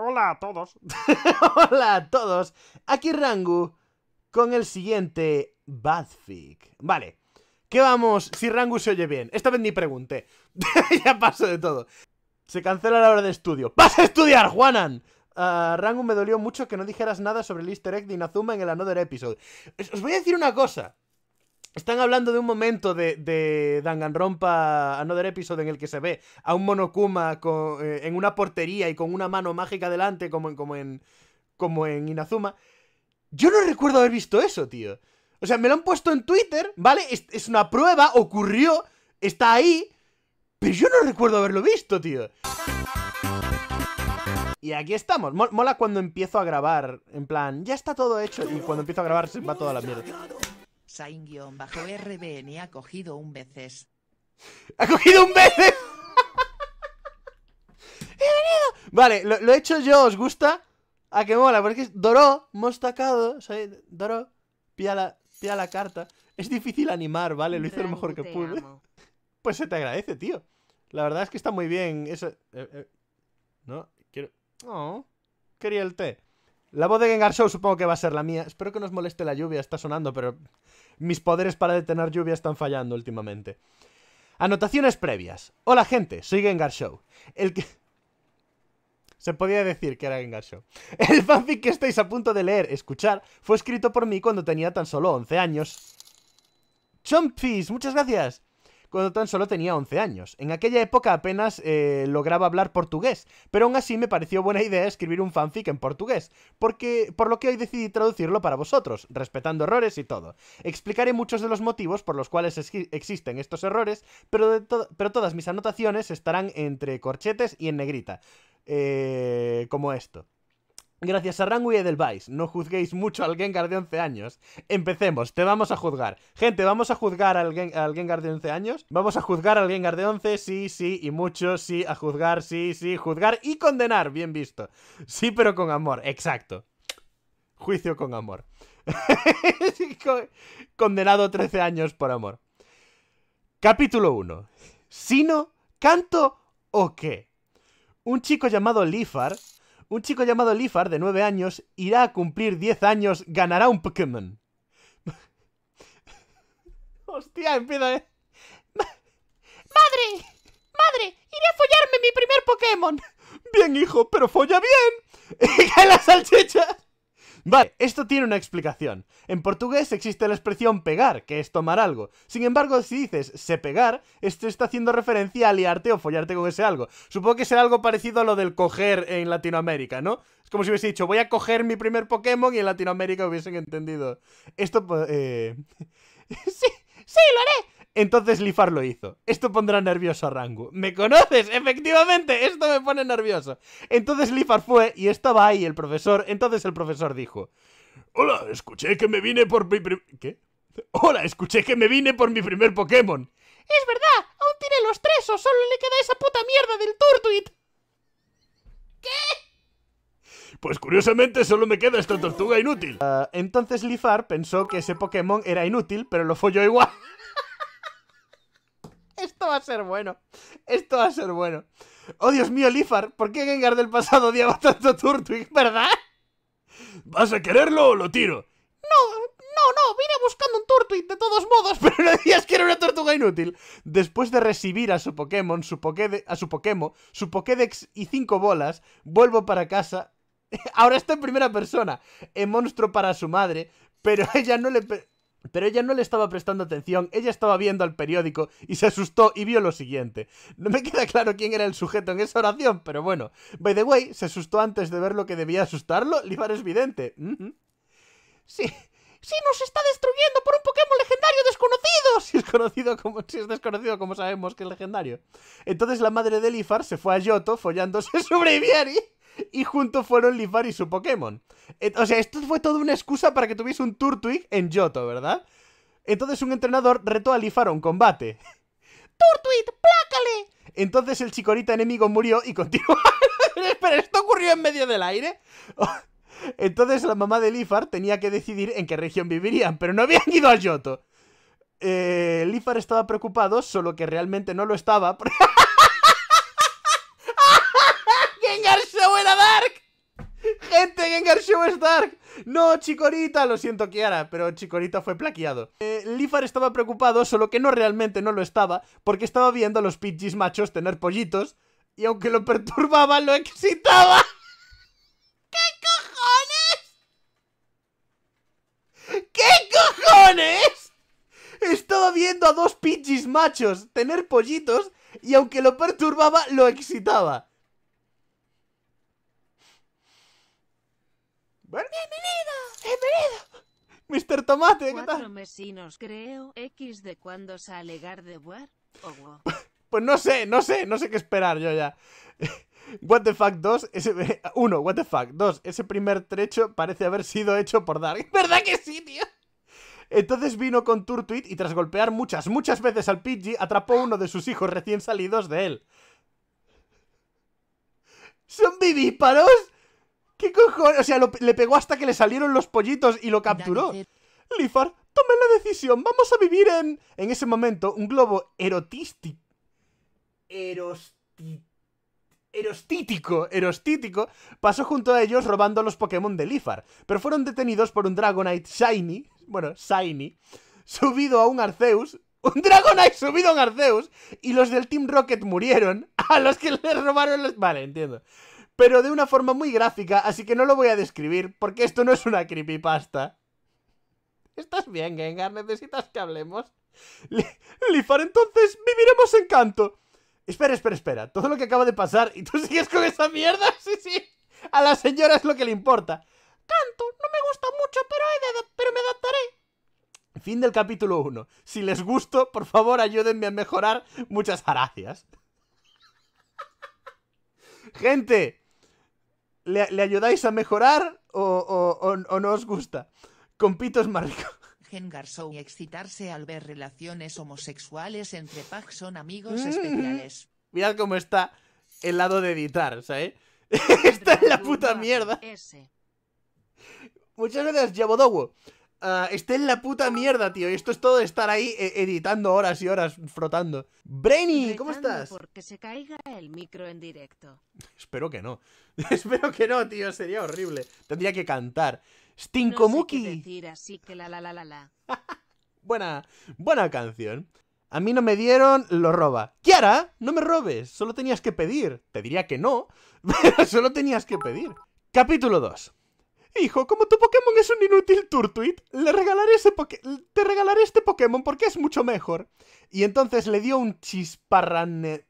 Hola a todos. Hola a todos. Aquí Rangu con el siguiente Badfic. Vale. ¿Qué vamos? Si Rangu se oye bien. Esta vez ni pregunté. ya paso de todo. Se cancela la hora de estudio. ¡Vas a estudiar, Juanan! Ah, Rangu, me dolió mucho que no dijeras nada sobre el easter egg de Inazuma en el Another Episode. Os voy a decir una cosa. Están hablando de un momento de, de Danganronpa Another Episode en el que se ve a un Monokuma eh, en una portería y con una mano mágica delante, como en, como en, como en Inazuma. Yo no recuerdo haber visto eso, tío. O sea, me lo han puesto en Twitter, ¿vale? Es, es una prueba, ocurrió, está ahí, pero yo no recuerdo haberlo visto, tío. Y aquí estamos. Mola cuando empiezo a grabar, en plan, ya está todo hecho, y cuando empiezo a grabar se va toda la mierda. Sain-RBN ha cogido un veces. ¡Ha cogido un veces! Vale, lo, he hecho yo, ¿os gusta? A ah, que mola, porque es Doró, mostacado, soy Doró, pía la, la carta. Es difícil animar, ¿vale? Lo hice lo mejor que pude. Pues se te agradece, tío. La verdad es que está muy bien. Eso. Eh, eh, no, quiero. No, quería el té. La voz de Gengar Show supongo que va a ser la mía. Espero que no os moleste la lluvia, está sonando, pero mis poderes para detener lluvia están fallando últimamente. Anotaciones previas. Hola gente, soy Gengar Show. El que... Se podía decir que era Gengar Show. El fanfic que estáis a punto de leer, escuchar, fue escrito por mí cuando tenía tan solo 11 años. Chompies, muchas gracias cuando tan solo tenía 11 años. En aquella época apenas eh, lograba hablar portugués, pero aún así me pareció buena idea escribir un fanfic en portugués, porque, por lo que hoy decidí traducirlo para vosotros, respetando errores y todo. Explicaré muchos de los motivos por los cuales existen estos errores, pero, pero todas mis anotaciones estarán entre corchetes y en negrita, eh, como esto. Gracias a Rangui y Edelweiss, no juzguéis mucho al Gengar de 11 años. Empecemos, te vamos a juzgar. Gente, vamos a juzgar al, Gengar de 11 años. Vamos a juzgar al Gengar de 11, sí, sí, y mucho, sí, a juzgar, sí, sí, juzgar y condenar, bien visto. Sí, pero con amor, exacto. Juicio con amor. Condenado 13 años por amor. Capítulo 1. ¿Sino, canto o qué? Un chico llamado Lifar un chico llamado Lifar, de 9 años, irá a cumplir 10 años, ganará un Pokémon. Hostia, empieza, ¿eh? ¡Madre! ¡Madre! ¡Iré a follarme mi primer Pokémon! Bien, hijo, pero folla bien. Y cae la salchicha. Vale, esto tiene una explicación. En portugués existe la expresión pegar, que es tomar algo. Sin embargo, si dices se pegar, esto está haciendo referencia a liarte o follarte con ese algo. Supongo que será algo parecido a lo del coger en Latinoamérica, ¿no? Es como si hubiese dicho, voy a coger mi primer Pokémon y en Latinoamérica hubiesen entendido. Esto, pues, eh... sí, sí, lo haré. Entonces Lifar lo hizo. Esto pondrá nervioso a Rango. ¿Me conoces? Efectivamente, esto me pone nervioso. Entonces Lifar fue y estaba ahí el profesor. Entonces el profesor dijo... Hola, escuché que me vine por mi primer... ¿Qué? Hola, escuché que me vine por mi primer Pokémon. Es verdad, aún tiene los tres o solo le queda esa puta mierda del Turtuit. ¿Qué? Pues curiosamente solo me queda esta tortuga inútil. Ah, entonces Lifar pensó que ese Pokémon era inútil, pero lo folló igual. Esto va a ser bueno. Esto va a ser bueno. Oh, Dios mío, Lifar, ¿por qué Gengar del pasado odiaba tanto a verdad? ¿Vas a quererlo o lo tiro? No, no, no, vine buscando un Turtwig de todos modos, pero no decías que era una tortuga inútil. Después de recibir a su Pokémon, su a su su Pokédex y cinco bolas, vuelvo para casa. Ahora está en primera persona, el monstruo para su madre, pero ella no le... Pero ella no le estaba prestando atención, ella estaba viendo al periódico y se asustó y vio lo siguiente. No me queda claro quién era el sujeto en esa oración, pero bueno. By the way, se asustó antes de ver lo que debía asustarlo. Lifar es vidente. Sí, ¡Sí, nos está destruyendo por un Pokémon legendario desconocido! Si es, conocido como, si es desconocido, como sabemos que es legendario. Entonces la madre de Lifar se fue a Yoto follándose sobre Ibieri y juntos fueron Lifar y su Pokémon. O sea, esto fue toda una excusa para que tuviese un Turtwig en Yoto, ¿verdad? Entonces un entrenador retó a Lifar a un combate. ¡Turtwig, plácale! Entonces el chicorita enemigo murió y continuó. ¡Espera, esto ocurrió en medio del aire. Entonces la mamá de Lifar tenía que decidir en qué región vivirían, pero no habían ido a Yoto. Eh, Lifar estaba preocupado, solo que realmente no lo estaba. ¡Gente, Gengar Show Dark No, Chikorita, lo siento Kiara, pero Chikorita fue plaqueado. Eh, estaba preocupado, solo que no realmente no lo estaba, porque estaba viendo a los Pidgeys machos tener pollitos, y aunque lo perturbaba, lo excitaba. ¿Qué cojones? ¿Qué cojones? Estaba viendo a dos Pidgeys machos tener pollitos, y aunque lo perturbaba, lo excitaba. ¡Bienvenido! ¡Bienvenido! ¡Mr. Tomate! ¿Qué Cuatro mesinos, creo. X de cuando sale Gardevoir o wow. Pues no sé, no sé, no sé qué esperar yo ya. What the fuck 2, ese, uno, what the fuck 2, ese primer trecho parece haber sido hecho por Dark. ¿Verdad que sí, tío? Entonces vino con Turtwit y tras golpear muchas, muchas veces al Pidgey, atrapó uno de sus hijos recién salidos de él. ¿Son vivíparos? ¿Qué cojones? O sea, le pegó hasta que le salieron los pollitos y lo capturó. lifar tome la decisión. Vamos a vivir en... En ese momento, un globo erotístico... Erosti... Erostítico, erostítico, pasó junto a ellos robando los Pokémon de Lifar. pero fueron detenidos por un Dragonite Shiny, bueno, Shiny, subido a un Arceus, un Dragonite subido a un Arceus, y los del Team Rocket murieron, a los que les robaron los... Vale, entiendo pero de una forma muy gráfica, así que no lo voy a describir, porque esto no es una creepypasta. ¿Estás bien, Gengar? ¿Necesitas que hablemos? Lifar, entonces viviremos en canto. Espera, espera, espera. Todo lo que acaba de pasar, ¿y tú sigues con esa mierda? Sí, sí. A la señora es lo que le importa. Canto, no me gusta mucho, pero, he pero me adaptaré. Fin del capítulo 1. Si les gusto, por favor ayúdenme a mejorar. Muchas gracias. Gente, ¿le, ayudáis a mejorar o, o, o, no os gusta? Compito es más rico. y excitarse al ver relaciones homosexuales entre Pac son amigos mm. especiales. Mirad cómo está el lado de editar, ¿sabes? está en la puta mierda. Muchas gracias, Yabodowo. Ah, esté en la puta mierda, tío. Y esto es todo estar ahí eh, editando horas y horas, frotando. Brainy, ¿cómo estás? Espero que no. Espero que no, tío. Sería horrible. Tendría que cantar. Stinkomuki. buena, buena canción. A mí no me dieron, lo roba. Kiara, no me robes. Solo tenías que pedir. Te diría que no, pero solo tenías que pedir. Capítulo 2. Hijo, como tu Pokémon es un inútil Turtuit, le regalaré ese te regalaré este Pokémon porque es mucho mejor. Y entonces le dio un chisparran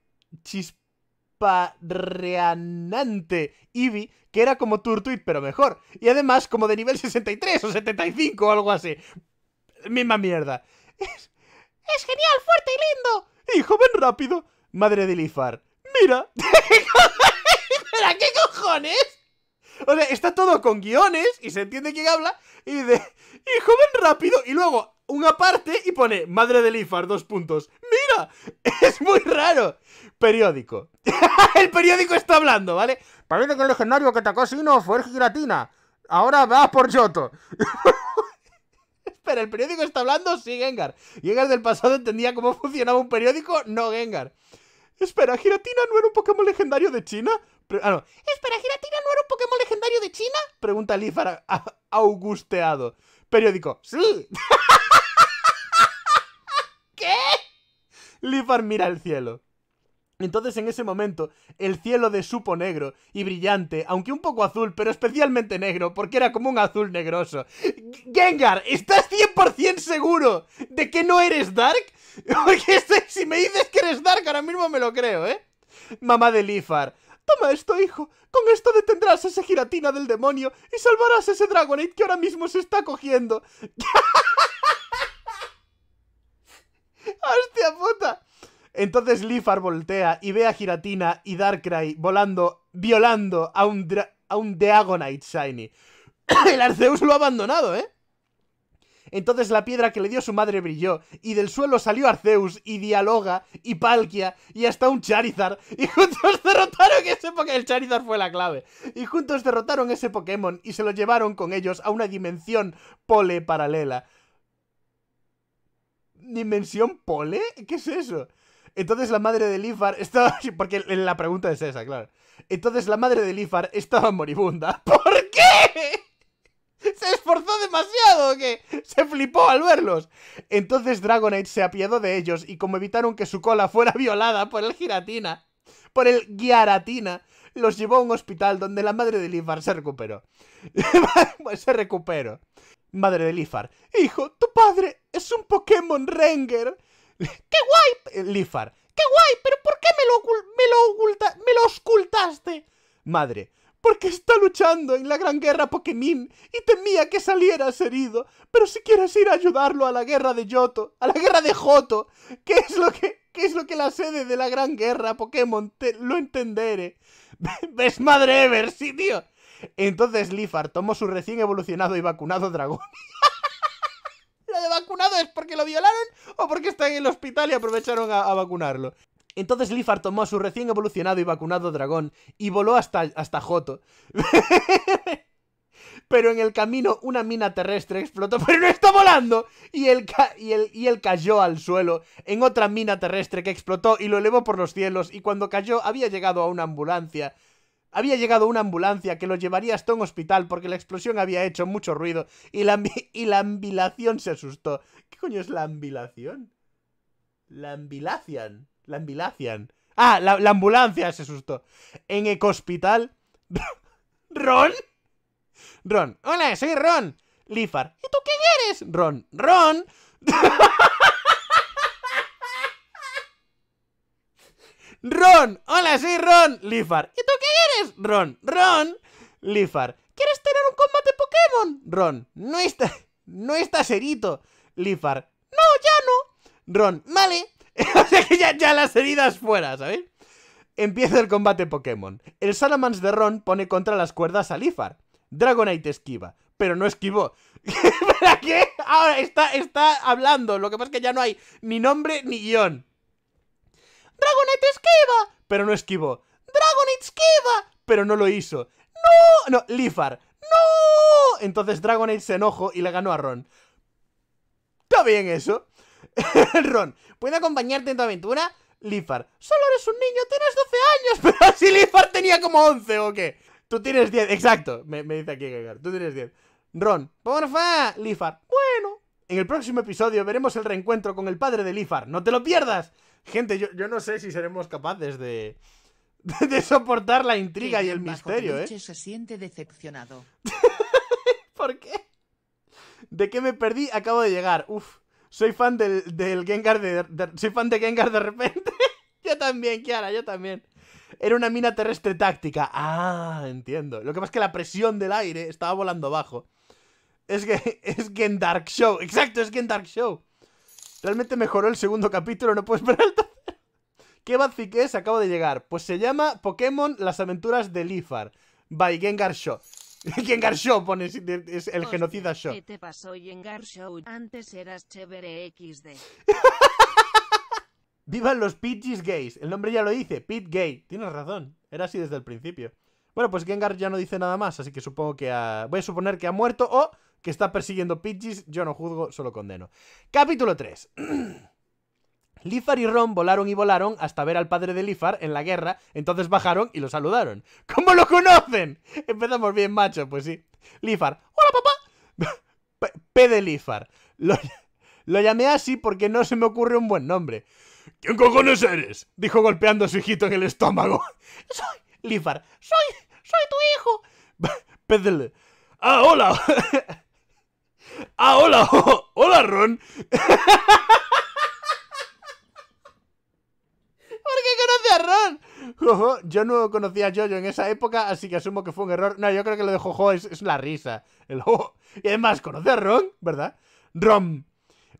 chisparreanante Eevee, que era como Turtuit pero mejor. Y además como de nivel 63 o 75 o algo así. Misma mierda. Es, genial, fuerte y lindo. Hijo, ven rápido. Madre de Lifar. Mira. ¿Pero qué cojones? O sea, está todo con guiones y se entiende quién habla. Y de. Y joven rápido. Y luego una parte y pone madre del IFAR, dos puntos. ¡Mira! Es muy raro. Periódico. el periódico está hablando, ¿vale? Parece que el legendario que atacó Sino fue el Giratina. Ahora va por Yoto. Espera, el periódico está hablando, sí, Gengar. Gengar del pasado entendía cómo funcionaba un periódico, no Gengar. Espera, ¿Giratina no era un Pokémon legendario de China? Pero, ¿Espera, ah, Giratina no era un Pokémon legendario de China? Pregunta Lífar augusteado. Periódico. ¡Sí! ¿Qué? Lífar mira al cielo. Entonces en ese momento, el cielo de supo negro y brillante, aunque un poco azul, pero especialmente negro, porque era como un azul negroso. Gengar, ¿estás 100% seguro de que no eres Dark? Porque este, si me dices que eres Dark, ahora mismo me lo creo, ¿eh? Mamá de Lifar, Toma esto, hijo. Con esto detendrás a esa giratina del demonio y salvarás a ese Dragonite que ahora mismo se está cogiendo. ¡Hostia puta! Entonces Lifar voltea y ve a Giratina y Darkrai volando, violando a un, a un Shiny. El Arceus lo ha abandonado, ¿eh? Entonces la piedra que le dio su madre brilló, y del suelo salió Arceus, y Dialoga, y Palkia, y hasta un Charizard, y juntos derrotaron ese Pokémon. El Charizard fue la clave. Y juntos derrotaron ese Pokémon, y se lo llevaron con ellos a una dimensión pole paralela. ¿Dimensión pole? ¿Qué es eso? Entonces la madre de Lifar estaba. Porque la pregunta es esa, claro. Entonces la madre de Lifar estaba moribunda. ¿Por qué? Se esforzó demasiado, que se flipó al verlos. Entonces Dragonite se apiadó de ellos y como evitaron que su cola fuera violada por el giratina, por el guiaratina, los llevó a un hospital donde la madre de Lifar se recuperó. se recuperó. Madre de Lifar. Hijo, tu padre es un Pokémon Ranger. ¡Qué guay! Eh, Lifar. ¡Qué guay! ¿Pero por qué me lo, me lo, oculta, me lo ocultaste? Madre porque está luchando en la gran guerra Pokémon y temía que salieras herido. Pero si quieres ir a ayudarlo a la guerra de Yoto, a la guerra de Joto, ¿Qué es lo que, es lo que la sede de la gran guerra Pokémon te, lo entenderé. ¿Ves madre Ever, sí, tío? Entonces Lifar tomó su recién evolucionado y vacunado dragón. lo de vacunado es porque lo violaron o porque está en el hospital y aprovecharon a vacunarlo. Entonces Lifar tomó a su recién evolucionado y vacunado dragón y voló hasta, hasta Joto. pero en el camino una mina terrestre explotó, pero no está volando, y él, y, cayó al suelo en otra mina terrestre que explotó y lo elevó por los cielos, y cuando cayó había llegado a una ambulancia. Había llegado una ambulancia que lo llevaría hasta un hospital porque la explosión había hecho mucho ruido y la, y la ambilación se asustó. ¿Qué coño es la ambilación? La ambilación. La Ah, la, ambulancia se asustó. En Ecospital. ¿Ron? Ron. Hola, soy Ron. Lifar. ¿Y tú qué eres? Ron. Ron. Ron. Hola, soy Ron. Lifar. ¿Y tú quién eres? Ron. Ron. Lifar. ¿Quieres tener un combate Pokémon? Ron. No está... No está serito. Lifar. No, ya no. Ron. Vale. o sea que ya, las heridas fuera, ¿sabéis? Empieza el combate Pokémon. El salamans de Ron pone contra las cuerdas a Lifar. Dragonite esquiva, pero no esquivó. ¿Para qué? Ahora está, está hablando. Lo que pasa es que ya no hay ni nombre ni guión. Dragonite esquiva, pero no esquivó. Dragonite esquiva, pero no lo hizo. No, no, Lifar. No. Entonces Dragonite se enojó y le ganó a Ron. Está bien eso. Ron, ¿puedo acompañarte en tu aventura? Lifar, solo eres un niño, tienes 12 años. Pero si Lifar tenía como 11 o qué. Tú tienes 10, exacto. Me, dice aquí Gagar, tú tienes 10. Ron, porfa, Lifar. Bueno, en el próximo episodio veremos el reencuentro con el padre de Lifar. No te lo pierdas. Gente, yo, no sé si seremos capaces de, de, soportar la intriga y el misterio, ¿eh? se siente decepcionado. ¿Por qué? ¿De qué me perdí? Acabo de llegar. Uf. Soy fan del, Gengar de, Soy fan de Gengar de repente. yo también, Kiara, yo también. Era una mina terrestre táctica. Ah, entiendo. Lo que pasa es que la presión del aire estaba volando abajo. Es que es Gen Dark Show. Exacto, es Gen Dark Show. Realmente mejoró el segundo capítulo, no puedes esperar el tercer. ¿Qué Badfic es? Acabo de llegar. Pues se llama Pokémon Las aventuras de Lifar. By Gengar Show. Gengar Show pone es el genocida Show. ¿Qué te pasó Gengar Show? Antes eras chévere XD. Vivan los pidgeys Gays. El nombre ya lo dice, Pit Gay. Tienes razón. Era así desde el principio. Bueno, pues Gengar ya no dice nada más, así que supongo que ha... voy a suponer que ha muerto o que está persiguiendo Pidgeys. Yo no juzgo, solo condeno. Capítulo 3. Lífar y Ron volaron y volaron hasta ver al padre de Lífar en la guerra, entonces bajaron y lo saludaron. ¿Cómo lo conocen? Empezamos bien, macho, pues sí. Lífar, hola papá. P, de Lífar. Lo, llamé así porque no se me ocurre un buen nombre. ¿Quién cojones eres? dijo golpeando a su hijito en el estómago. Soy Lífar, soy, soy tu hijo. Pedle. Ah, hola. ah, hola. hola, Ron. Ron. yo no conocía a Jojo en esa época, así que asumo que fue un error. No, yo creo que lo de Jojo es, la risa. El Jojo. Y además, conoce a Ron, ¿verdad? Ron.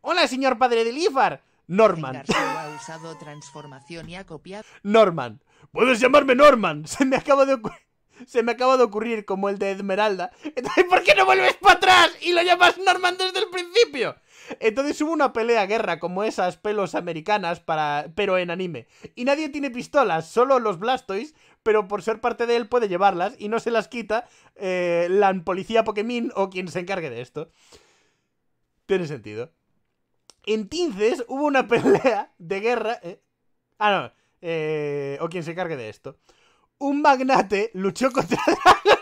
Hola, señor padre de Lifar. Norman. Ha usado transformación y ha copiado. Norman. Puedes llamarme Norman. Se me acaba de ocurrir se me acaba de ocurrir como el de Esmeralda. Entonces, ¿por qué no vuelves para atrás y lo llamas Norman desde el principio? Entonces hubo una pelea guerra como esas pelos americanas para pero en anime. Y nadie tiene pistolas, solo los Blastoise, pero por ser parte de él puede llevarlas y no se las quita eh, la policía Pokémon o quien se encargue de esto. Tiene sentido. Entonces hubo una pelea de guerra. Eh, ah, no. Eh, o quien se encargue de esto un magnate luchó contra Dragonite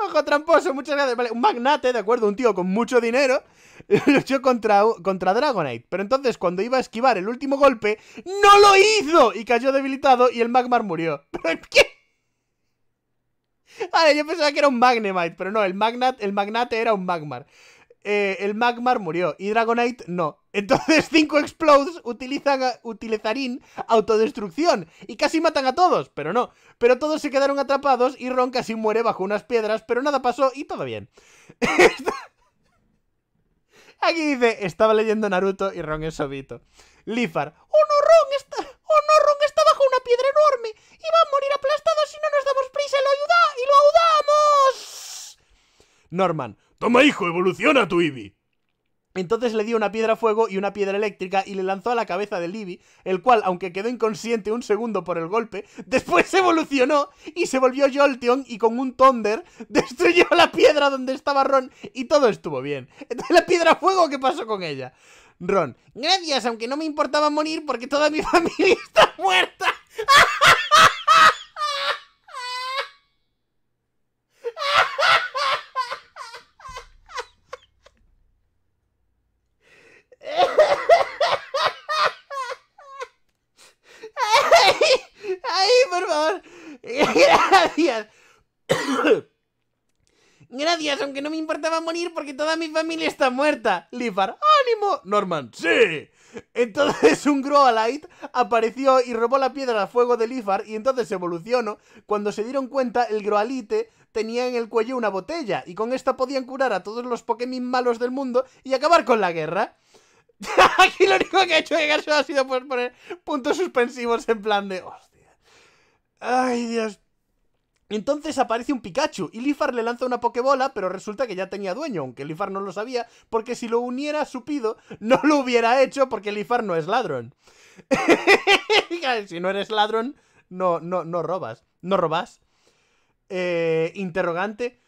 Ojo tramposo, muchas gracias. Vale, un magnate, de acuerdo, un tío con mucho dinero, luchó contra, contra Dragonite. Pero entonces, cuando iba a esquivar el último golpe, ¡no lo hizo! Y cayó debilitado y el Magmar murió. ¿Pero qué? Vale, yo pensaba que era un Magnemite, pero no, el, magnat, el magnate era un Magmar. Eh, el Magmar murió y Dragonite no. Entonces 5 Explodes utilizan, utilizarín autodestrucción y casi matan a todos, pero no. Pero todos se quedaron atrapados y Ron casi muere bajo unas piedras, pero nada pasó y todo bien. Aquí dice, estaba leyendo Naruto y Ron es sobito. Lifar, ¡Oh no, Ron está, oh, no, Ron está bajo una piedra enorme! ¡Y va a morir aplastado si no nos damos prisa y lo ayudamos y lo Norman, Toma, hijo, evoluciona tu Eevee. Entonces le dio una piedra a fuego y una piedra eléctrica y le lanzó a la cabeza del Ivy, el cual, aunque quedó inconsciente un segundo por el golpe, después evolucionó y se volvió Jolteon y con un Thunder destruyó la piedra donde estaba Ron y todo estuvo bien. Entonces la piedra a fuego, ¿qué pasó con ella? Ron, gracias, aunque no me importaba morir porque toda mi familia está muerta. gracias. aunque no me importaba morir porque toda mi familia está muerta. Lifar, ánimo. Norman, sí. Entonces un Groalite apareció y robó la piedra a fuego de Lifar y entonces evolucionó. Cuando se dieron cuenta, el Groalite tenía en el cuello una botella y con esta podían curar a todos los Pokémon malos del mundo y acabar con la guerra. Aquí lo único que ha hecho gaso ha sido pues, poner puntos suspensivos en plan de... ¡Hostia! ¡Ay, Dios! Entonces aparece un Pikachu y Lifar le lanza una Pokébola, pero resulta que ya tenía dueño, aunque Lifar no lo sabía, porque si lo uniera a no lo hubiera hecho porque Lifar no es ladrón. si no eres ladrón, no, no, no robas. No robas. Eh, interrogante.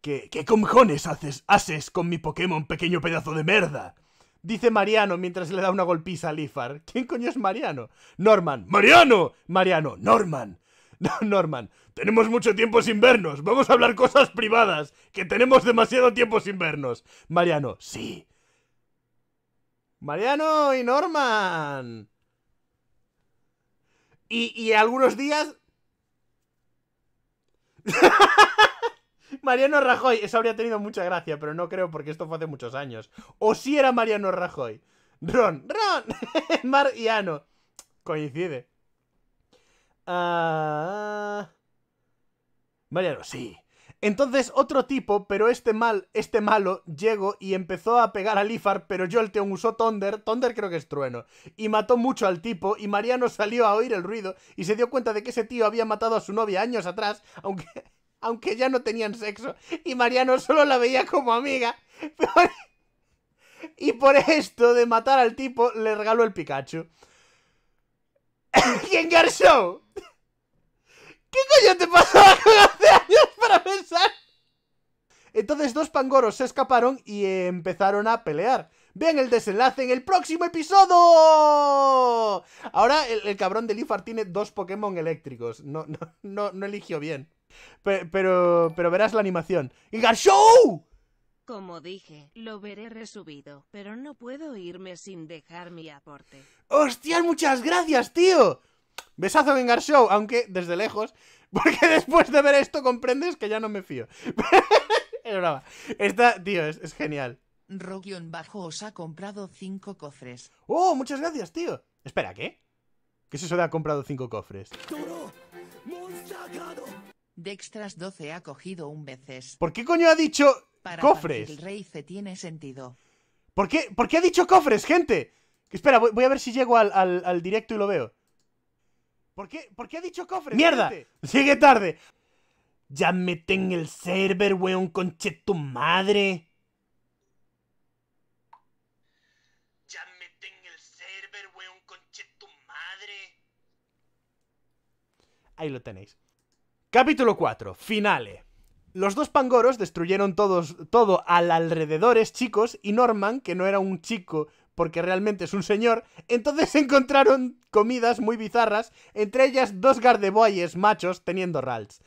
¿Qué, ¿Qué cojones haces, haces con mi Pokémon, pequeño pedazo de merda? Dice Mariano mientras le da una golpiza a Lifar. ¿Quién coño es Mariano? Norman. ¡Mariano! Mariano. Norman. Norman. Tenemos mucho tiempo sin vernos. Vamos a hablar cosas privadas. Que tenemos demasiado tiempo sin vernos. Mariano, sí. Mariano y Norman. Y, algunos días... Mariano Rajoy. Eso habría tenido mucha gracia, pero no creo porque esto fue hace muchos años. O si sí era Mariano Rajoy. Ron, Ron. Mariano. Coincide. Ah... Mariano, sí. Entonces otro tipo, pero este mal, este malo, llegó y empezó a pegar a Lifar, pero Jolteon usó Thunder, Thunder creo que es trueno, y mató mucho al tipo, y Mariano salió a oír el ruido y se dio cuenta de que ese tío había matado a su novia años atrás, aunque, aunque ya no tenían sexo, y Mariano solo la veía como amiga. Y por esto de matar al tipo, le regaló el Pikachu. ¡Gengar Show! ¿Qué coño te pasó hace años para pensar? Entonces dos pangoros se escaparon y empezaron a pelear. Vean el desenlace en el próximo episodio. Ahora el, cabrón de Lifar tiene dos Pokémon eléctricos. No, no, no, eligió bien. Pero, pero, verás la animación. ¡Y Show! Como dije, lo veré resubido, pero no puedo irme sin dejar mi aporte. Hostia, muchas gracias, tío! Besazo Vengar Show, aunque desde lejos, porque después de ver esto comprendes que ya no me fío. es Esta, tío, es, genial. Bajo os ha comprado cinco cofres. ¡Oh, muchas gracias, tío! Espera, ¿qué? ¿Qué es eso de ha comprado cinco cofres? Dextras 12 ha cogido un veces. ¿Por qué coño ha dicho cofres? El rey se tiene sentido. ¿Por qué, ¿Por qué ha dicho cofres, gente? Espera, voy, a ver si llego al, al directo y lo veo. ¿Por qué, ha dicho cofre? ¡Mierda! ¡Sigue tarde. Ya meten el server, weón, conche tu madre. Ya meten el server, weón, conche tu madre. Ahí lo tenéis. Capítulo 4. Finale. Los dos pangoros destruyeron todos, todo al alrededores chicos y Norman, que no era un chico, porque realmente es un señor, entonces encontraron comidas muy bizarras, entre ellas dos gardeboyes machos teniendo rals.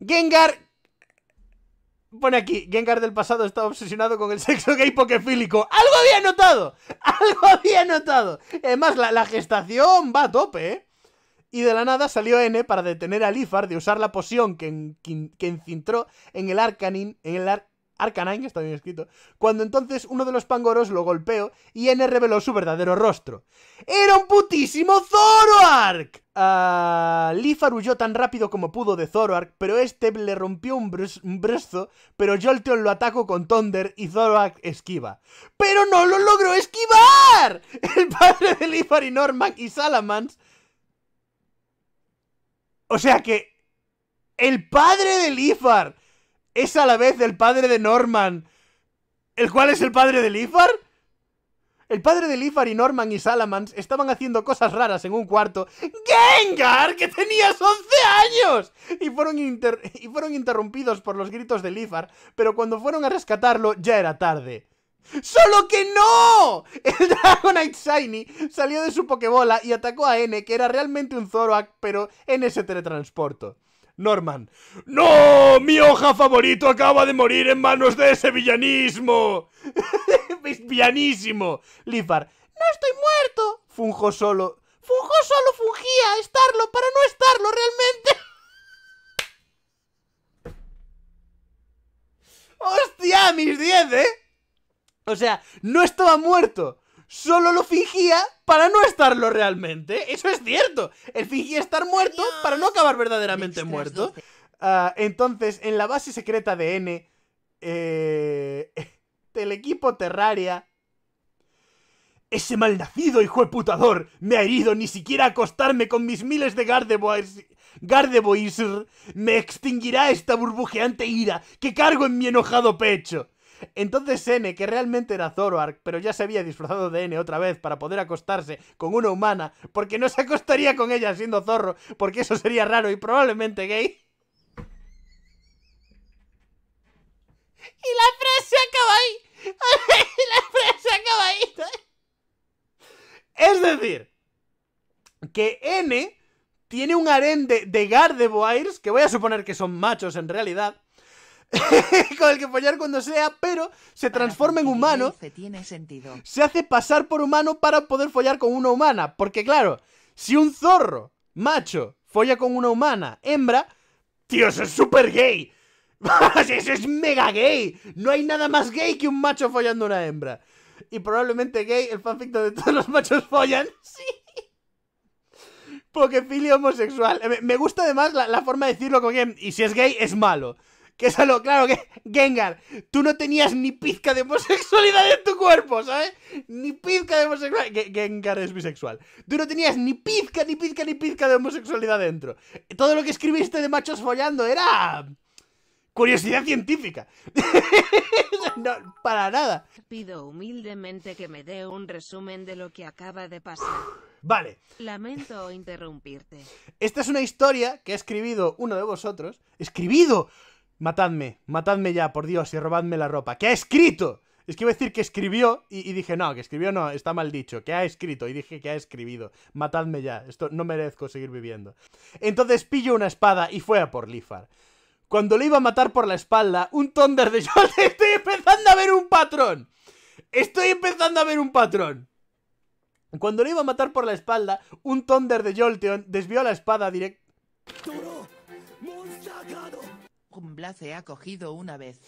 Gengar... Pone aquí, Gengar del pasado estaba obsesionado con el sexo gay pokefílico. ¡Algo había notado! ¡Algo había notado! Además, la, la gestación va a tope, ¿eh? Y de la nada salió N para detener a Lifar de usar la poción que, encintró en el Arcanin, en el Arcanine, que está bien escrito, cuando entonces uno de los pangoros lo golpeó y N reveló su verdadero rostro. ¡Era un putísimo Zoroark! Ah... huyó tan rápido como pudo de Zoroark, pero este le rompió un, un brazo, pero Jolteon lo atacó con Thunder y Zoroark esquiva. ¡Pero no lo logró esquivar! El padre de Lifar y Norman y Salamans... O sea que... El padre de Lifar es a la vez el padre de Norman, el cual es el padre de Lifar. El padre de Lifar y Norman y Salamans estaban haciendo cosas raras en un cuarto. ¡Gengar! ¡Que tenías 11 años! Y fueron, y fueron interrumpidos por los gritos de Lifar, pero cuando fueron a rescatarlo ya era tarde. ¡Solo que no! El Dragonite Shiny salió de su Pokébola y atacó a N, que era realmente un Zoroark, pero en ese teletransporto. Norman. ¡No! ¡Mi hoja favorito acaba de morir en manos de ese villanismo! villanísimo! Lifar. ¡No estoy muerto! Funjo solo. Funjo solo fungía estarlo para no estarlo realmente. ¡Hostia, mis 10, eh! O sea, no estaba muerto solo lo fingía para no estarlo realmente. Eso es cierto. Él fingía estar muerto para no acabar verdaderamente muerto. Ah, entonces, en la base secreta de N, eh, equipo Terraria... Ese malnacido hijo de putador me ha herido ni siquiera acostarme con mis miles de Gardebois... Gardevoirs me extinguirá esta burbujeante ira que cargo en mi enojado pecho. Entonces N, que realmente era Zoroark, pero ya se había disfrazado de N otra vez para poder acostarse con una humana, porque no se acostaría con ella siendo zorro, porque eso sería raro y probablemente gay. Y la frase acaba ahí. y la frase acaba ahí. Es decir, que N tiene un harén de, de Gardevoirs, que voy a suponer que son machos en realidad, con el que follar cuando sea, pero se transforma en humano. Tiene sentido. Se hace pasar por humano para poder follar con una humana. Porque claro, si un zorro macho folla con una humana hembra, tío, eso es súper gay. eso es mega gay. No hay nada más gay que un macho follando una hembra. Y probablemente gay, el fanfic de todos los machos follan. Sí. Porque filio homosexual. Eh, me gusta además la, forma de decirlo con que, y si es gay, es malo. Que es claro que, Gengar, tú no tenías ni pizca de homosexualidad en tu cuerpo, ¿sabes? Ni pizca de homosexualidad. Gengar es bisexual. Tú no tenías ni pizca, ni pizca, ni pizca de homosexualidad dentro. Todo lo que escribiste de machos follando era. Curiosidad científica. no, para nada. Pido humildemente que me dé un resumen de lo que acaba de pasar. Vale. Lamento interrumpirte. Esta es una historia que ha escribido uno de vosotros. ¡Escribido! Matadme, matadme ya, por Dios, y robadme la ropa. ¿Qué ha escrito? Es que iba a decir que escribió y, dije, no, que escribió no, está mal dicho, que ha escrito y dije que ha escribido. Matadme ya, esto no merezco seguir viviendo. Entonces pillo una espada y fue a por Lifar. Cuando le iba a matar por la espalda, un Thunder de Jolteon, estoy empezando a ver un patrón. Estoy empezando a ver un patrón. Cuando le iba a matar por la espalda, un Thunder de Jolteon desvió la espada directo blaze ha cogido una vez.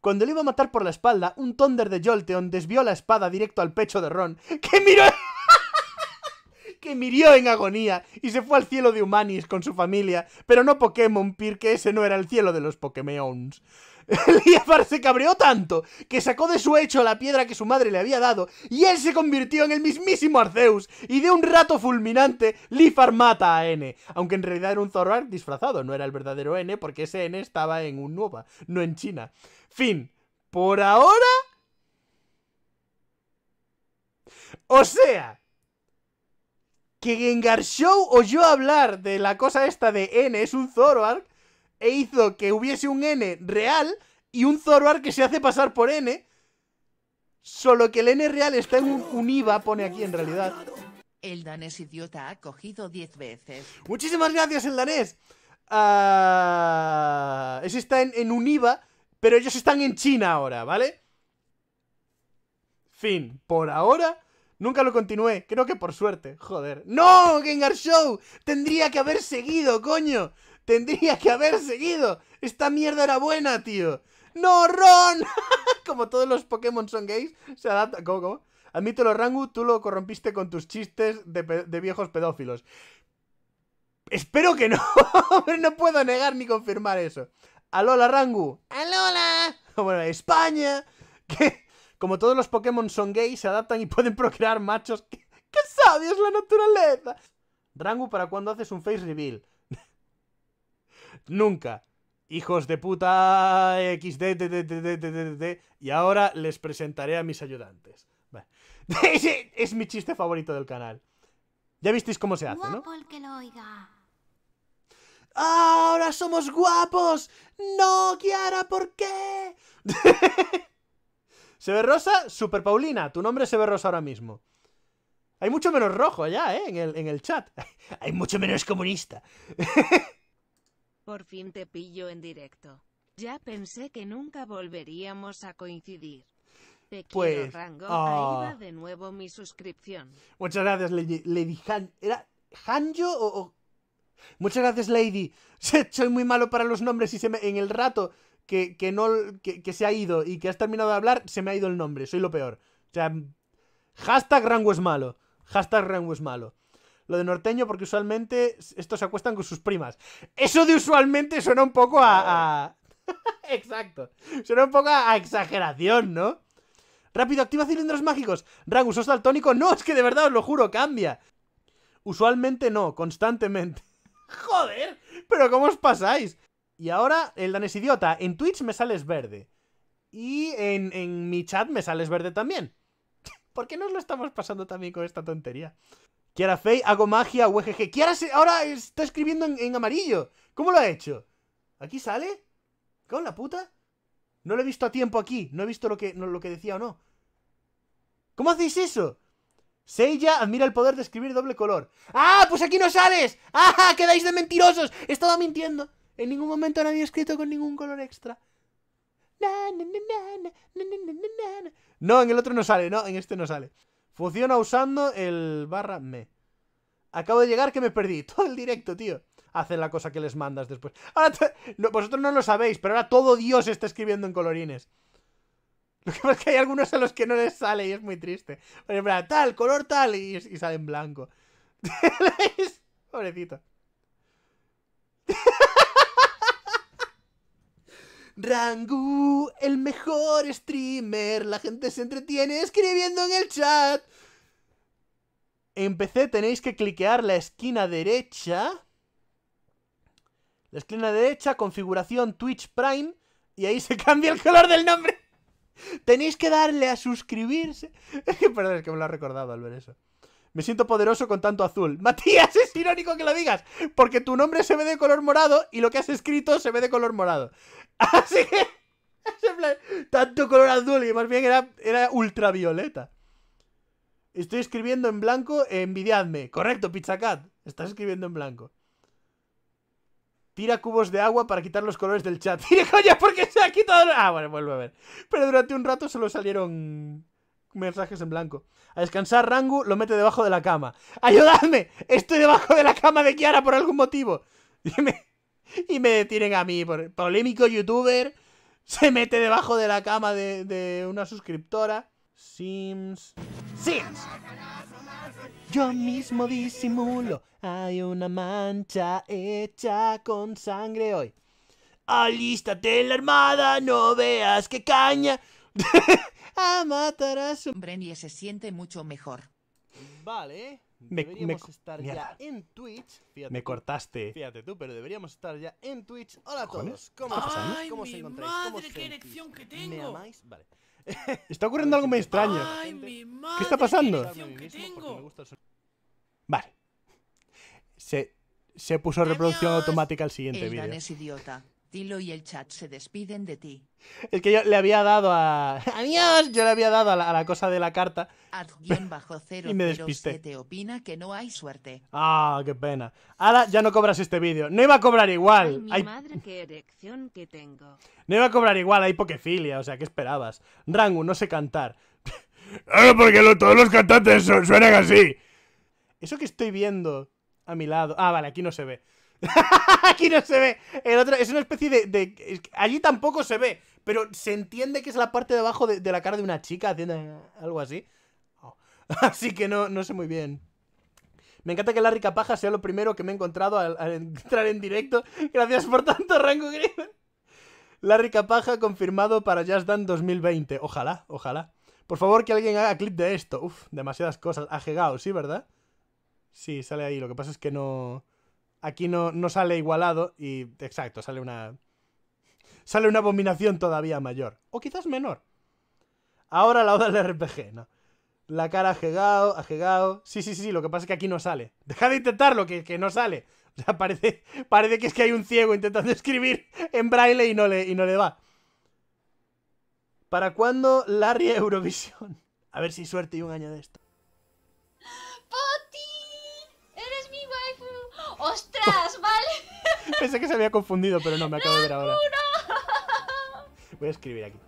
Cuando le iba a matar por la espalda, un Thunder de Jolteon desvió la espada directo al pecho de Ron, que miró... que mirió en agonía y se fue al cielo de Humanis con su familia, pero no Pokémon Pir, que ese no era el cielo de los Pokémons. Elías se cabreó tanto que sacó de su hecho la piedra que su madre le había dado y él se convirtió en el mismísimo Arceus y de un rato fulminante Lifar mata a N, aunque en realidad era un Zoroark disfrazado, no era el verdadero N porque ese N estaba en un Nova, no en China. Fin, por ahora... O sea, que Gengar Show oyó hablar de la cosa esta de N es un Zoroark e hizo que hubiese un N real y un Zoroark que se hace pasar por N. Solo que el N real está en un, IVA, pone aquí en realidad. El danés idiota ha cogido 10 veces. Muchísimas gracias, el danés. Ah, ese está en, en un IVA, pero ellos están en China ahora, ¿vale? Fin. Por ahora, nunca lo continué. Creo que por suerte. Joder. ¡No, Gengar Show! Tendría que haber seguido, coño. Tendría que haber seguido. Esta mierda era buena, tío. ¡No, Ron! como todos los Pokémon son gays, se adapta. ¿Cómo, cómo? Admítelo, Rangu, tú lo corrompiste con tus chistes de, viejos pedófilos. Espero que no, no puedo negar ni confirmar eso. Alola, Rangu. Alola. Bueno, España. Que como todos los Pokémon son gays, se adaptan y pueden procrear machos. ¡Qué, sabio es la naturaleza! Rangu, ¿para cuándo haces un face reveal? Nunca. Hijos de puta XD, y ahora les presentaré a mis ayudantes. Ese es mi chiste favorito del canal. Ya visteis cómo se hace, ¿no? que lo oiga. ¡Ahora somos guapos! ¡No, Kiara, ¿por qué? ¿Se rosa? Super Paulina, tu nombre se ve rosa ahora mismo. Hay mucho menos rojo allá, ¿eh? En el, en el chat. Hay mucho menos comunista por fin te pillo en directo. Ya pensé que nunca volveríamos a coincidir. Te pues, quiero, Rango. Ah. va de nuevo mi suscripción. Muchas gracias, Lady, Han. ¿Era Hanjo o, Muchas gracias, Lady. Soy muy malo para los nombres y en el rato que, que, se ha ido y que has terminado de hablar, se me ha ido el nombre. Soy lo peor. O sea, hashtag Rango es malo. Hashtag Rango es malo lo de norteño, porque usualmente estos se acuestan con sus primas. Eso de usualmente suena un poco a... Exacto. Suena un poco a, exageración, ¿no? Rápido, activa cilindros mágicos. Rangus, usó No, es que de verdad os lo juro, cambia. Usualmente no, constantemente. Joder, pero ¿cómo os pasáis? Y ahora, el danés idiota, en Twitch me sales verde. Y en, en mi chat me sales verde también. ¿Por qué nos lo estamos pasando también con esta tontería? Kiara Fey, hago magia, UGG. Kiara ahora está escribiendo en, amarillo. ¿Cómo lo ha hecho? ¿Aquí sale? ¿Con la puta? No lo he visto a tiempo aquí. No he visto lo que, decía o no. ¿Cómo hacéis eso? Seiya admira el poder de escribir doble color. ¡Ah! ¡Pues aquí no sales! ¡Ah! ¡Quedáis de mentirosos! He estado mintiendo. En ningún momento nadie ha escrito con ningún color extra. No, en el otro no sale, no, en este no sale. Funciona usando el barra me. Acabo de llegar que me perdí. Todo el directo, tío. Hacen la cosa que les mandas después. Ahora vosotros no lo sabéis, pero ahora todo Dios está escribiendo en colorines. Lo que pasa es que hay algunos a los que no les sale y es muy triste. Por ejemplo, tal, color tal y, y sale en blanco. Pobrecito. Rangu, el mejor streamer. La gente se entretiene escribiendo en el chat. Empecé, tenéis que cliquear la esquina derecha. La esquina derecha, configuración Twitch Prime. Y ahí se cambia el color del nombre. Tenéis que darle a suscribirse. Perdón, es que me lo ha recordado al ver eso. Me siento poderoso con tanto azul. Matías, es irónico que lo digas, porque tu nombre se ve de color morado y lo que has escrito se ve de color morado. Así ah, que. tanto color azul y más bien era, era ultravioleta. Estoy escribiendo en blanco, envidiadme. Correcto, Pizzacat. Estás escribiendo en blanco. Tira cubos de agua para quitar los colores del chat. Tira coña porque se ha quitado. Ah, bueno, vuelvo a ver. Pero durante un rato solo salieron mensajes en blanco. A descansar, Rangu lo mete debajo de la cama. ¡Ayudadme! Estoy debajo de la cama de Kiara por algún motivo. Dime y me detienen a mí. Por polémico youtuber se mete debajo de la cama de, una suscriptora. Sims. Sims. Yo mismo disimulo. Hay una mancha hecha con sangre hoy. Alístate en la armada, no veas qué caña. a matar a su... Brenny se siente mucho mejor. Vale deberíamos me, estar ya en Twitch. me cortaste. Fíjate tú, pero deberíamos estar ya en Twitch. Hola a todos. ¿Cómo ¿Cómo qué que tengo. Vale. está ocurriendo algo muy extraño. ¿Qué está pasando? Vale. Se, se puso reproducción automática al siguiente vídeo. idiota. Tilo y el chat se despiden de ti. Es que yo le había dado a. ¡Adiós! Yo le había dado a la, cosa de la carta. bajo y me despiste. te opina que no hay suerte. ¡Ah, qué pena! Ahora ya no cobras este vídeo. No iba a cobrar igual. Ay, No iba a cobrar igual, hay pokefilia o sea, ¿qué esperabas? Rangu, no sé cantar. ¡Ah, porque todos los cantantes suenan así. Eso que estoy viendo a mi lado. Ah, vale, aquí no se ve. Aquí no se ve. es una especie de, Allí tampoco se ve. Pero se entiende que es la parte de abajo de, la cara de una chica haciendo algo así. Oh. Así que no, no sé muy bien. Me encanta que la rica paja sea lo primero que me he encontrado al, entrar en directo. Gracias por tanto, Rango Green. La rica paja confirmado para Just Dance 2020. Ojalá, ojalá. Por favor, que alguien haga clip de esto. Uf, demasiadas cosas. Ha llegado ¿sí, verdad? Sí, sale ahí. Lo que pasa es que no... Aquí no, sale igualado y, exacto, sale una... Sale una abominación todavía mayor. O quizás menor. Ahora la oda del RPG, ¿no? La cara ha ha llegado... Sí, sí, sí, lo que pasa es que aquí no sale. Deja de intentarlo, que, que no sale. O sea, parece, que es que hay un ciego intentando escribir en braille y no le, y no le va. ¿Para cuándo Larry Eurovisión? A ver si suerte y un año de esto. ¡Ostras! ¡Vale! Pensé que se había confundido, pero no, me acabo de ver ahora. Voy a escribir aquí.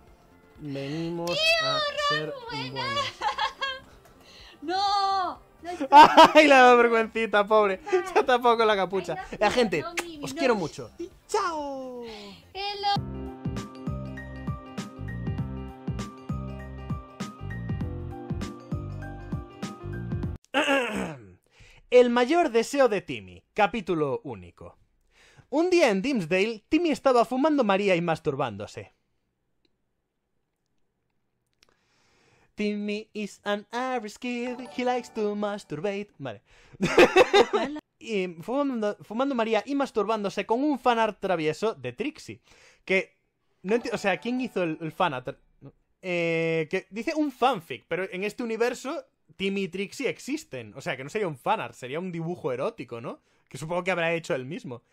Venimos a ser no ay la vergüencita, pobre! Se ha con la capucha. la gente, os quiero mucho. ¡Chao! El mayor deseo de Timmy, capítulo único. Un día en Dimsdale, Timmy estaba fumando María y masturbándose. Timmy is an Irish kid, he likes to masturbate. Vale. y fumando, María y masturbándose con un fanart travieso de Trixie. Que. No o sea, ¿quién hizo el, el fanart? Eh, que dice un fanfic, pero en este universo Timmy y Trixie existen. O sea, que no sería un fanart, sería un dibujo erótico, ¿no? Que supongo que habrá hecho él mismo.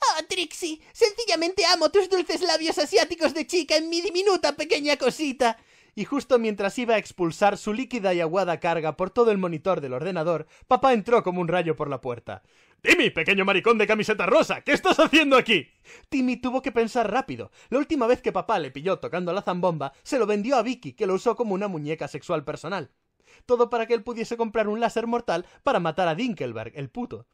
¡Ah, Trixie! Sencillamente amo tus dulces labios asiáticos de chica en mi diminuta pequeña cosita. Y justo mientras iba a expulsar su líquida y aguada carga por todo el monitor del ordenador, papá entró como un rayo por la puerta. Timmy, pequeño maricón de camiseta rosa, ¿qué estás haciendo aquí? Timmy tuvo que pensar rápido. La última vez que papá le pilló tocando la zambomba, se lo vendió a Vicky, que lo usó como una muñeca sexual personal. Todo para que él pudiese comprar un láser mortal para matar a Dinkelberg, el puto.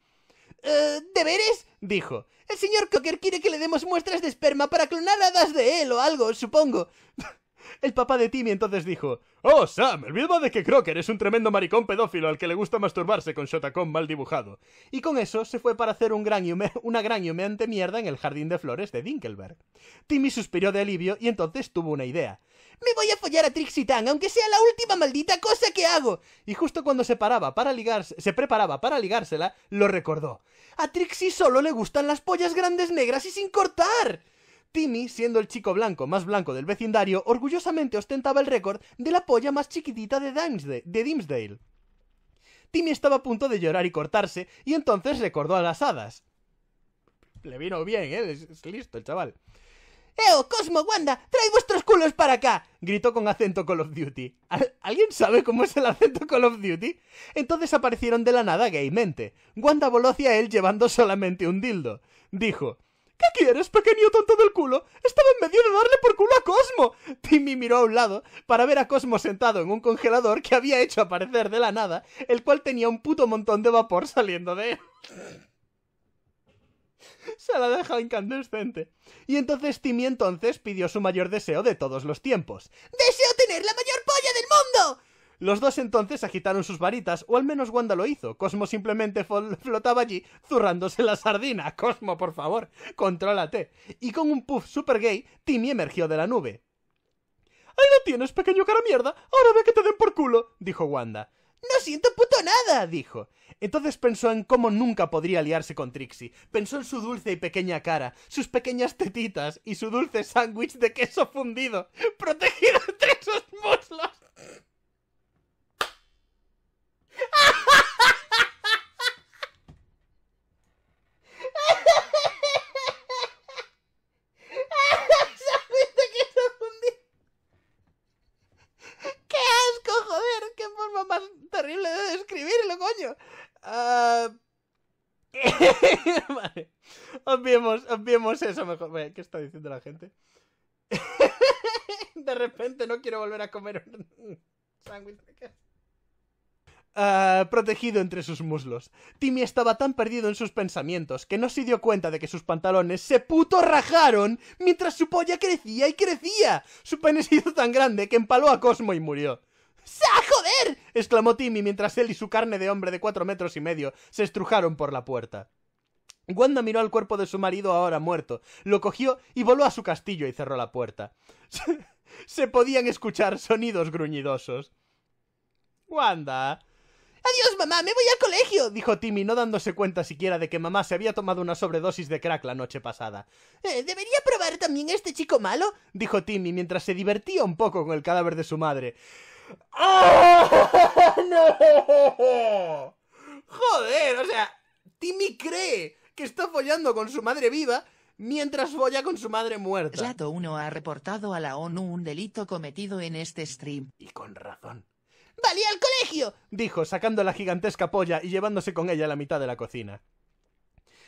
¿Eh, ¿Deberes? dijo. El señor Crocker quiere que le demos muestras de esperma para clonar hadas de él o algo, supongo. El papá de Timmy entonces dijo: Oh, Sam, olvida de que Crocker es un tremendo maricón pedófilo al que le gusta masturbarse con shotacón mal dibujado. Y con eso se fue para hacer una gran humeante mierda en el jardín de flores de Dinkelberg. Timmy suspiró de alivio y entonces tuvo una idea. Me voy a follar a Trixie Tang, aunque sea la última maldita cosa que hago. Y justo cuando se paraba para se preparaba para ligársela, lo recordó. A Trixie solo le gustan las pollas grandes negras y sin cortar. Timmy, siendo el chico blanco más blanco del vecindario, orgullosamente ostentaba el récord de la polla más chiquitita de, De Dimsdale. Timmy estaba a punto de llorar y cortarse, y entonces recordó a las hadas. Le vino bien, ¿eh? Es listo el chaval. ¡Eo, Cosmo, Wanda! ¡Trae vuestros culos para acá! gritó con acento Call of Duty. ¿Alguien sabe cómo es el acento Call of Duty? Entonces aparecieron de la nada gaymente. Wanda voló hacia él llevando solamente un dildo. Dijo. ¿Qué quieres, pequeño tonto del culo? Estaba en medio de darle por culo a Cosmo. Timmy miró a un lado para ver a Cosmo sentado en un congelador que había hecho aparecer de la nada, el cual tenía un puto montón de vapor saliendo de él. Se la deja incandescente. Y entonces Timmy entonces pidió su mayor deseo de todos los tiempos. ¡Deseo tener la mayor polla del mundo! Los dos entonces agitaron sus varitas, o al menos Wanda lo hizo. Cosmo simplemente flotaba allí, zurrándose la sardina. Cosmo, por favor, contrólate. Y con un puff super gay, Timmy emergió de la nube. Ahí lo tienes, pequeño cara mierda. Ahora ve que te den por culo, dijo Wanda. No siento puto nada, dijo. Entonces pensó en cómo nunca podría liarse con Trixie. Pensó en su dulce y pequeña cara, sus pequeñas tetitas y su dulce sándwich de queso fundido, protegido entre sus muslos. ¡Qué asco, joder! ¡Qué forma más terrible de describirlo, coño! Ah, vale. Obviemos, eso mejor. ¿Qué está diciendo la gente? de repente no quiero volver a comer un sándwich ah, protegido entre sus muslos. Timmy estaba tan perdido en sus pensamientos que no se dio cuenta de que sus pantalones se puto rajaron mientras su polla crecía y crecía. Su pene se hizo tan grande que empaló a Cosmo y murió. ¡Sa, joder! exclamó Timmy mientras él y su carne de hombre de cuatro metros y medio se estrujaron por la puerta. Wanda miró al cuerpo de su marido ahora muerto, lo cogió y voló a su castillo y cerró la puerta. se podían escuchar sonidos gruñidosos. Wanda. Adiós, mamá, me voy al colegio, dijo Timmy, no dándose cuenta siquiera de que mamá se había tomado una sobredosis de crack la noche pasada. Eh, ¿Debería probar también este chico malo? dijo Timmy mientras se divertía un poco con el cadáver de su madre. ¡Oh! ¡No! Joder, o sea, Timmy cree que está follando con su madre viva mientras folla con su madre muerta. Lato 1 ha reportado a la ONU un delito cometido en este stream. Y con razón. ¡Valía al colegio! dijo, sacando la gigantesca polla y llevándose con ella la mitad de la cocina.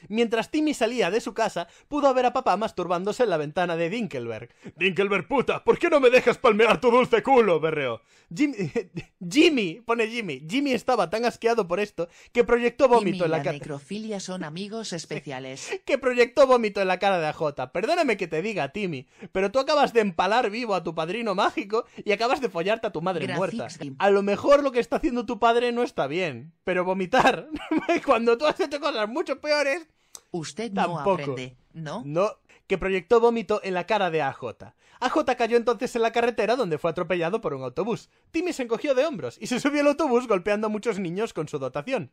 Mientras Timmy salía de su casa, pudo ver a papá masturbándose en la ventana de Dinkelberg. Dinkelberg, puta, ¿por qué no me dejas palmear tu dulce culo? berreó. Jimmy, Jimmy, pone Jimmy. Jimmy estaba tan asqueado por esto que proyectó vómito en la, la necrofilia son amigos especiales. que proyectó vómito en la cara de AJ. Perdóname que te diga, Timmy, pero tú acabas de empalar vivo a tu padrino mágico y acabas de follarte a tu madre muerta. A lo mejor lo que está haciendo tu padre no está bien, pero vomitar cuando tú haces cosas mucho peores Usted no aprende, ¿no? No, que proyectó vómito en la cara de AJ. AJ cayó entonces en la carretera donde fue atropellado por un autobús. Timmy se encogió de hombros y se subió al autobús golpeando a muchos niños con su dotación.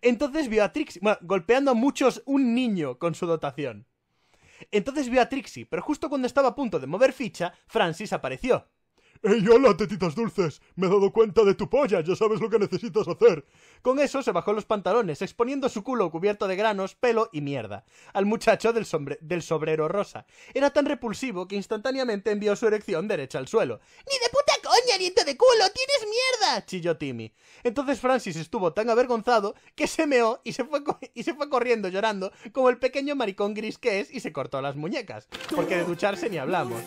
Entonces vio a Trixie, bueno, golpeando a muchos un niño con su dotación. Entonces vio a Trixie, pero justo cuando estaba a punto de mover ficha, Francis apareció. ¡Ey, hola, tetitas dulces! Me he dado cuenta de tu polla, ya sabes lo que necesitas hacer. Con eso se bajó los pantalones, exponiendo su culo cubierto de granos, pelo y mierda, al muchacho del, sombrero del sobrero rosa. Era tan repulsivo que instantáneamente envió su erección derecha al suelo. ¡Ni de puta coña, diente de culo! ¡Tienes mierda! chilló Timmy. Entonces Francis estuvo tan avergonzado que se meó y se fue, y se fue corriendo llorando como el pequeño maricón gris que es y se cortó las muñecas. Porque de ducharse ni hablamos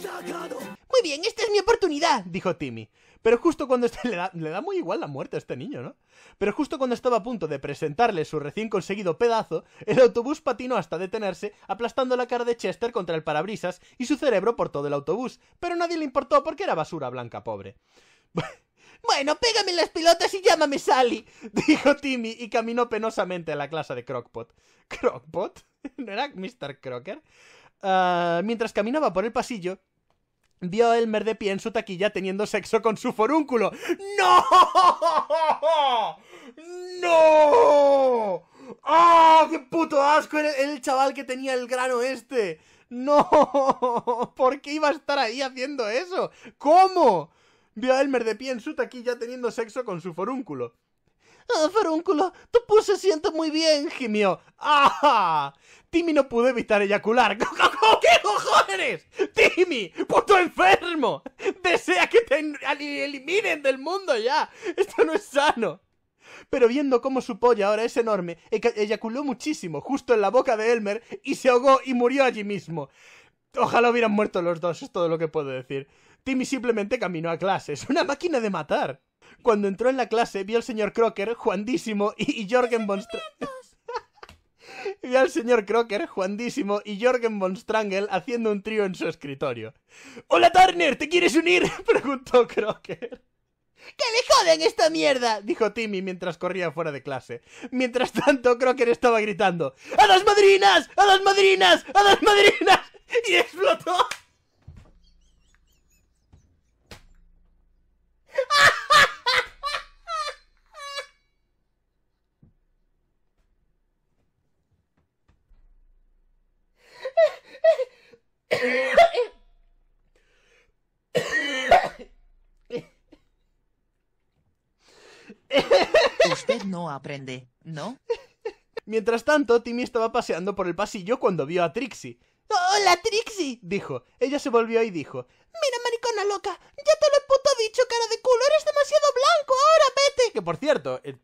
bien, esta es mi oportunidad, dijo Timmy. Pero justo cuando le, da, muy igual la muerte a este niño, ¿no? Pero justo cuando estaba a punto de presentarle su recién conseguido pedazo, el autobús patinó hasta detenerse, aplastando la cara de Chester contra el parabrisas y su cerebro por todo el autobús, pero nadie le importó porque era basura blanca pobre. Bueno, pégame las pilotas y llámame Sally, dijo Timmy y caminó penosamente a la clase de Crockpot. ¿Crockpot? ¿No era Mr. Crocker? Ah, mientras caminaba por el pasillo, vio a Elmer de pie en su taquilla teniendo sexo con su forúnculo. ¡No! ¡No! ¡Ah! ¡Qué puto asco! el chaval que tenía el grano este. ¡No! ¿Por qué iba a estar ahí haciendo eso? ¿Cómo? Vio a Elmer de pie en su taquilla teniendo sexo con su forúnculo. ¡Ah, forúnculo! ¡Tu pus se siente muy bien! gimió. ¡Ah! Timmy no pudo evitar eyacular. ¿Qué cojones? Timmy, puto enfermo. Desea que te eliminen del mundo ya. Esto no es sano. Pero viendo cómo su polla ahora es enorme, eyaculó muchísimo justo en la boca de Elmer y se ahogó y murió allí mismo. Ojalá hubieran muerto los dos, es todo lo que puedo decir. Timmy simplemente caminó a clase, es una máquina de matar. Cuando entró en la clase, vio al señor Crocker, Juandísimo y, Jorgen Bonstra. Y al señor Crocker, Juandísimo y Jorgen von Strangel haciendo un trío en su escritorio. ¡Hola Turner! ¿Te quieres unir? preguntó Crocker. ¿Qué le joden esta mierda! dijo Timmy mientras corría fuera de clase. Mientras tanto, Crocker estaba gritando ¡A las madrinas! ¡A las madrinas! ¡A las madrinas! Y explotó. ¡Ah! no aprende, ¿no? Mientras tanto, Timmy estaba paseando por el pasillo cuando vio a Trixie. ¡Hola, Trixie! dijo. Ella se volvió y dijo: Mira, maricona loca, ya te lo he puto dicho, cara de culo, eres demasiado blanco, ahora vete. Que por cierto, eh,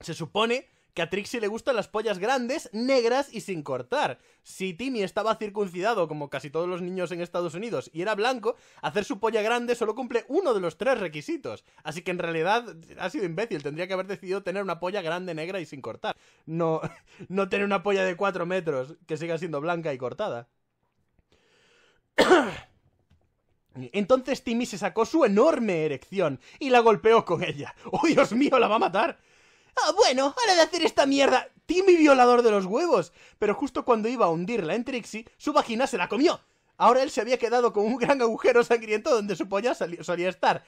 se supone que a Trixie le gustan las pollas grandes, negras y sin cortar. Si Timmy estaba circuncidado, como casi todos los niños en Estados Unidos, y era blanco, hacer su polla grande solo cumple uno de los tres requisitos. Así que en realidad ha sido imbécil, tendría que haber decidido tener una polla grande, negra y sin cortar. No, no tener una polla de 4 metros que siga siendo blanca y cortada. Entonces Timmy se sacó su enorme erección y la golpeó con ella. ¡Oh, Dios mío, la va a matar! Ah, bueno, ahora de hacer esta mierda. Timmy violador de los huevos. Pero justo cuando iba a hundirla en Trixie, su vagina se la comió. Ahora él se había quedado con un gran agujero sangriento donde su polla solía estar.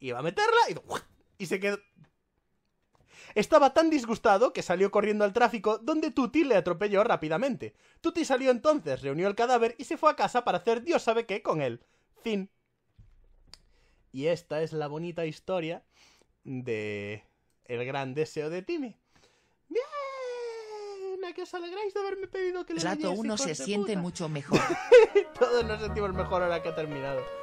Iba a meterla y, y se quedó... Estaba tan disgustado que salió corriendo al tráfico, donde Tutti le atropelló rápidamente. Tutti salió entonces, reunió el cadáver y se fue a casa para hacer Dios sabe qué con él. Fin. Y esta es la bonita historia de El gran deseo de Timmy. ¡Bien! ¿A que os alegráis de haberme pedido que le Rato uno se siente mucho mejor. Todos nos sentimos mejor ahora que ha terminado.